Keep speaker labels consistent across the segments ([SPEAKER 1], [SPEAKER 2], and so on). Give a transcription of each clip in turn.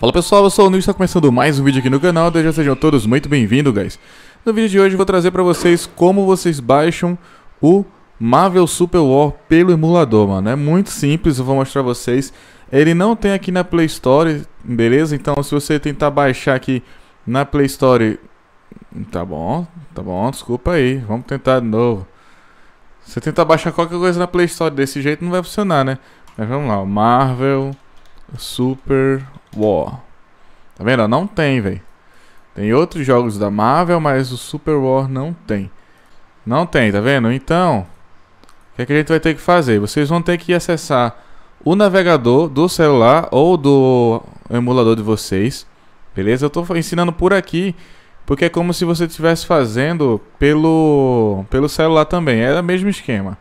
[SPEAKER 1] Fala pessoal, eu sou o Nil está começando mais um vídeo aqui no canal, então sejam todos muito bem-vindos, guys. No vídeo de hoje eu vou trazer para vocês como vocês baixam o Marvel Super War pelo emulador, mano. É muito simples, eu vou mostrar pra vocês. Ele não tem aqui na Play Store, beleza? Então se você tentar baixar aqui na Play Store... Tá bom, tá bom, desculpa aí, vamos tentar de novo. Se você tentar baixar qualquer coisa na Play Store desse jeito não vai funcionar, né? Mas vamos lá, Marvel Super War. Tá vendo? Não tem, velho. Tem outros jogos da Marvel, mas o Super War não tem. Não tem, tá vendo? Então, o que, é que a gente vai ter que fazer? Vocês vão ter que acessar o navegador do celular ou do emulador de vocês. Beleza? Eu tô ensinando por aqui, porque é como se você estivesse fazendo pelo, pelo celular também. É o mesmo esquema.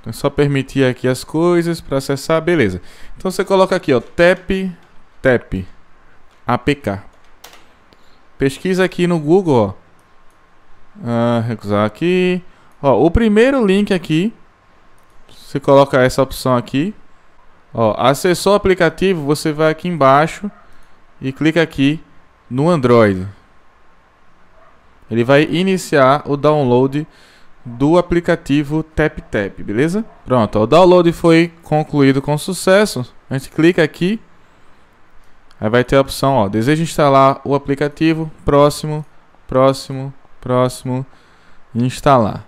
[SPEAKER 1] Então, é só permitir aqui as coisas para acessar, beleza. Então você coloca aqui, ó, tap tap APK. Pesquisa aqui no Google, ó. Ah, recusar aqui. Ó, o primeiro link aqui, você coloca essa opção aqui. Ó, acessou o aplicativo, você vai aqui embaixo e clica aqui no Android. Ele vai iniciar o download do aplicativo TapTap, -Tap, beleza? Pronto, ó, o download foi concluído com sucesso. A gente clica aqui Aí vai ter a opção, ó, deseja instalar o aplicativo, próximo, próximo, próximo, instalar.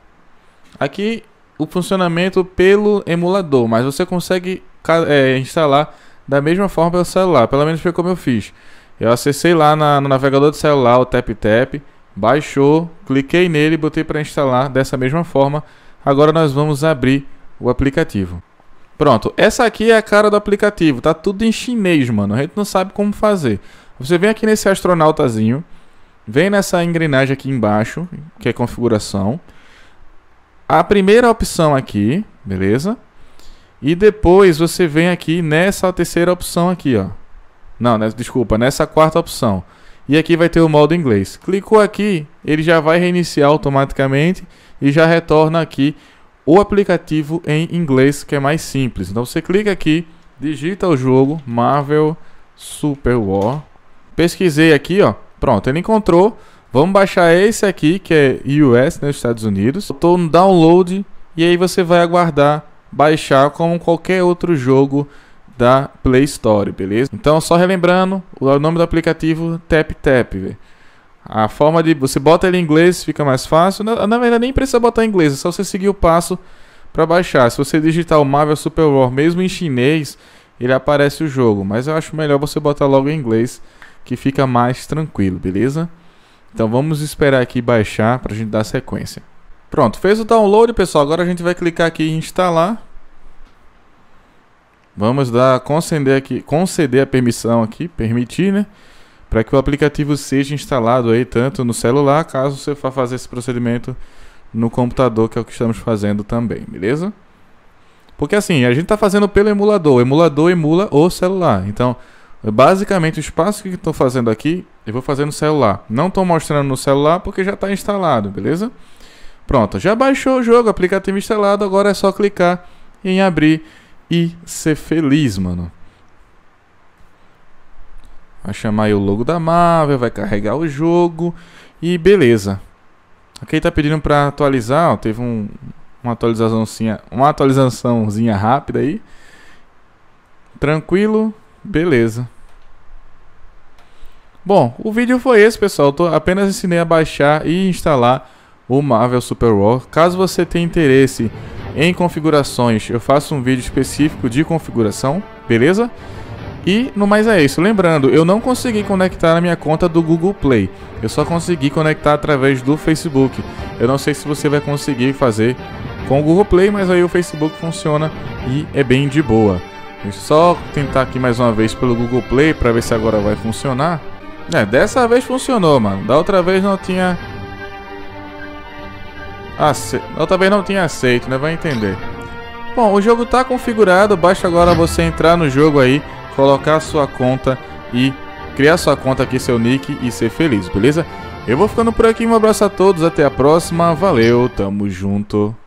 [SPEAKER 1] Aqui o funcionamento pelo emulador, mas você consegue é, instalar da mesma forma pelo celular, pelo menos foi como eu fiz. Eu acessei lá na, no navegador do celular, o TapTap, baixou, cliquei nele, e botei para instalar dessa mesma forma. Agora nós vamos abrir o aplicativo. Pronto, essa aqui é a cara do aplicativo, tá tudo em chinês, mano. A gente não sabe como fazer. Você vem aqui nesse astronautazinho, vem nessa engrenagem aqui embaixo, que é configuração. A primeira opção aqui, beleza? E depois você vem aqui nessa terceira opção aqui, ó. Não, né, desculpa, nessa quarta opção. E aqui vai ter o modo inglês. Clicou aqui, ele já vai reiniciar automaticamente e já retorna aqui o aplicativo em inglês, que é mais simples. Então você clica aqui, digita o jogo Marvel Super War. Pesquisei aqui, ó. Pronto, ele encontrou. Vamos baixar esse aqui, que é US, né, Estados Unidos. Estou no download e aí você vai aguardar baixar como qualquer outro jogo da Play Store, beleza? Então, só relembrando, o nome do aplicativo Tap Tap, velho. A forma de. Você bota ele em inglês, fica mais fácil. Na, na verdade, nem precisa botar em inglês, é só você seguir o passo para baixar. Se você digitar o Marvel Super War, mesmo em chinês, ele aparece o jogo. Mas eu acho melhor você botar logo em inglês, que fica mais tranquilo, beleza? Então vamos esperar aqui baixar para a gente dar sequência. Pronto, fez o download, pessoal. Agora a gente vai clicar aqui em instalar. Vamos dar conceder aqui, conceder a permissão aqui, permitir, né? para que o aplicativo seja instalado aí tanto no celular, caso você vá fazer esse procedimento no computador, que é o que estamos fazendo também, beleza? Porque assim, a gente está fazendo pelo emulador, o emulador emula o celular. Então, basicamente o espaço que estou fazendo aqui, eu vou fazer no celular. Não estou mostrando no celular porque já está instalado, beleza? Pronto, já baixou o jogo, aplicativo instalado, agora é só clicar em abrir e ser feliz, mano. Vai chamar aí o logo da Marvel, vai carregar o jogo e beleza. Aqui tá pedindo para atualizar, ó, teve um, uma atualizaçãozinha, uma atualizaçãozinha rápida aí. Tranquilo, beleza. Bom, o vídeo foi esse, pessoal. Eu apenas ensinei a baixar e instalar o Marvel Super War. Caso você tenha interesse em configurações, eu faço um vídeo específico de configuração, beleza? E no mais é isso. Lembrando, eu não consegui conectar na minha conta do Google Play. Eu só consegui conectar através do Facebook. Eu não sei se você vai conseguir fazer com o Google Play, mas aí o Facebook funciona e é bem de boa. só tentar aqui mais uma vez pelo Google Play para ver se agora vai funcionar. É, dessa vez funcionou, mano. Da outra vez não tinha Ace... Eu também não tinha aceito, né? Vai entender. Bom, o jogo está configurado, basta agora você entrar no jogo aí colocar sua conta e criar sua conta aqui, seu nick e ser feliz, beleza? Eu vou ficando por aqui, um abraço a todos, até a próxima, valeu, tamo junto.